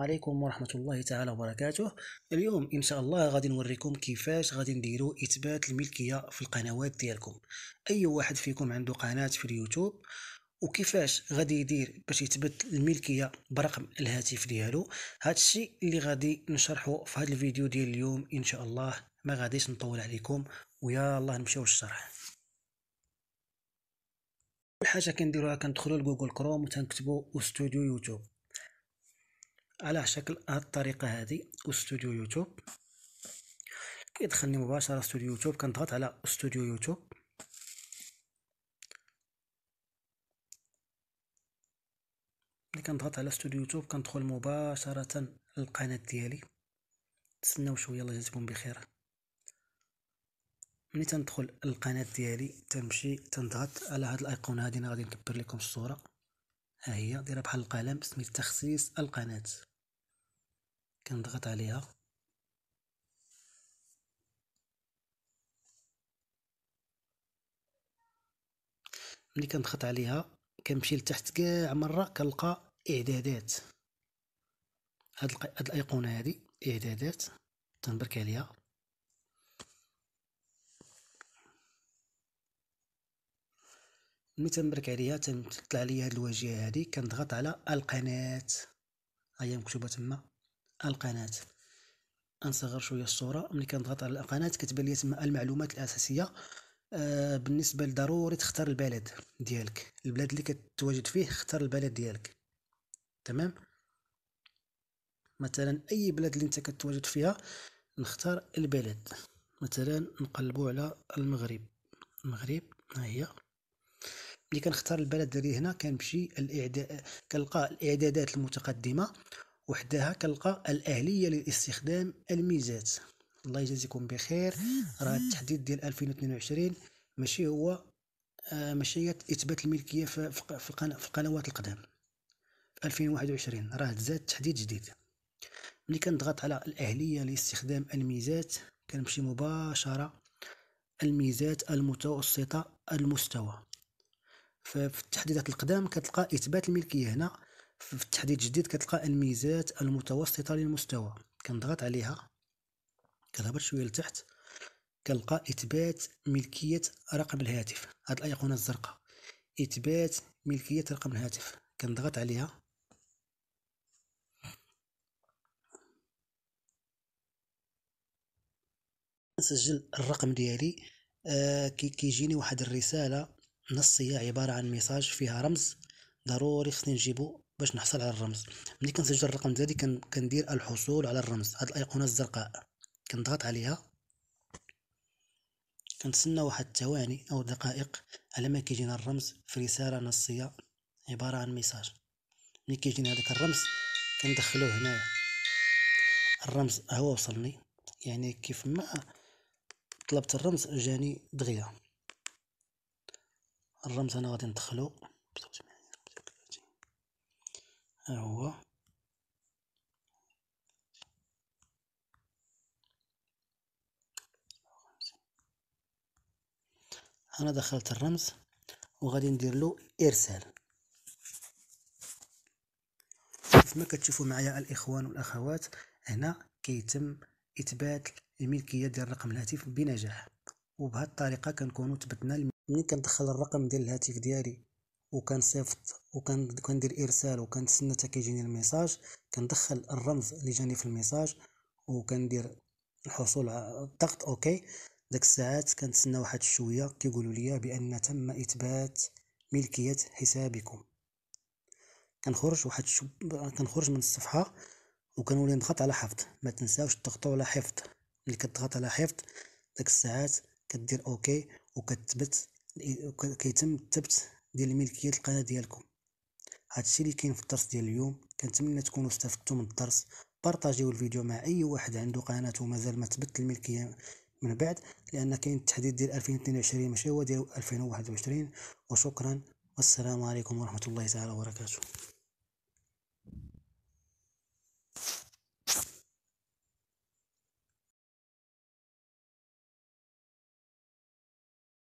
عليكم ورحمة الله تعالى وبركاته اليوم إن شاء الله غادي نوريكم كيفاش غادي نديرو إثبات الملكية في القنوات ديالكم أي واحد فيكم عنده قناة في اليوتيوب وكيفاش غادي يدير باش يثبت الملكيه برقم الهاتف ديالو هادشي اللي غادي نشرحه في هذا الفيديو ديال اليوم ان شاء الله ما غاديش نطول عليكم ويا الله نمشيو للشرح اول حاجه كنديروها كندخلوا لجوجل كروم وتنكتبوا استوديو يوتيوب على شكل هاد الطريقه هذه استوديو يوتيوب كيدخلني مباشره استوديو يوتيوب كنضغط على استوديو يوتيوب ملي كنضغط على استوديو يوتيوب كندخل مباشره للقناه ديالي تسناو شويه الله يجازيكم بخير ملي تندخل القناه ديالي تنمشي تنضغط على هاد الايقونه هادي انا غادي نكبر لكم الصوره ها هي دايره بحال القلم سميت تخصيص القناه كنضغط عليها ملي كنضغط عليها كنمشي لتحت كاع مره كنلقى اعدادات هاد, هاد الايقونه هادي اعدادات تنبرك عليها ملي تنبرك عليها تطلع لي هاد الواجهه هادي كنضغط على القناه ها هي مكتوبه تما القناه انصغر شويه الصوره ملي كنضغط على القناه كتبان لي تما المعلومات الاساسيه آه، بالنسبه لضروري تختار البلد ديالك البلاد اللي كتواجد فيه اختار البلد ديالك تمام مثلا اي بلاد اللي انت كتواجد فيها نختار البلد مثلا نقلبو على المغرب المغرب ها هي ملي كنختار البلد ديالي هنا كنمشي الاعداد كنلقى الاعدادات المتقدمه وحدها كنلقى الاهليه لاستخدام الميزات الله يجازيكم بخير راه التحديد ديال 2022 ماشي هو آه، ماشي هي اثبات الملكيه في, في, القنوات القدام في 2021 راه تزاد تحديد جديد ملي كنضغط على الاهليه لاستخدام الميزات كنمشي مباشره الميزات المتوسطه المستوى ففي التحديدات القدام كتلقى اثبات الملكيه هنا في التحديد الجديد كتلقى الميزات المتوسطه للمستوى كنضغط عليها كنهبط شويه لتحت كنلقى اثبات ملكيه رقم الهاتف هاد الايقونه الزرقاء اثبات ملكيه رقم الهاتف كنضغط عليها نسجل الرقم ديالي آه كيجيني واحد الرساله نصية عبارة عن ميساج فيها رمز ضروري خصني نجيبو باش نحصل على الرمز ملي كنسجل الرقم ديالي كندير الحصول على الرمز هاد الايقونه الزرقاء كنضغط عليها كنتسنى واحد الثواني او دقائق على ما كيجينا الرمز في رساله نصيه عباره عن ميساج ملي كيجينا هذاك الرمز كندخلوه هنايا الرمز هو وصلني يعني كيف ما طلبت الرمز جاني دغيا الرمز انا غادي ندخلو ها هو انا دخلت الرمز وغادي ندير له ارسال كما كتشوفوا معايا الاخوان والاخوات هنا كيتم اثبات الملكيه ديال رقم الهاتف بنجاح وبهذه الطريقه كنكونوا ثبتنا ملي يعني كندخل الرقم ديال الهاتف ديالي وكنصيفط وكندير ارسال وكنتسنى حتى كيجيني الميساج كندخل الرمز اللي جاني في الميساج وكندير الحصول على الضغط اوكي داك الساعات كنتسنى واحد الشويه كيقولوا لي بان تم اثبات ملكيه حسابكم كنخرج واحد كنخرج من الصفحه وكنولي نضغط على حفظ ما تنساوش تضغطوا على حفظ ملي كتضغط على حفظ داك الساعات كدير اوكي وكتثبت كيتم الثبت ديال ملكيه القناه ديالكم هادشي اللي كاين في الدرس ديال اليوم كنتمنى تكونوا استفدتوا من الدرس بارطاجيو الفيديو مع اي واحد عنده قناه ومازال ما تبت الملكيه من بعد لان كاين التحديد ديال 2022 ماشي هو ديال 2021 وشكرا والسلام عليكم ورحمه الله تعالى وبركاته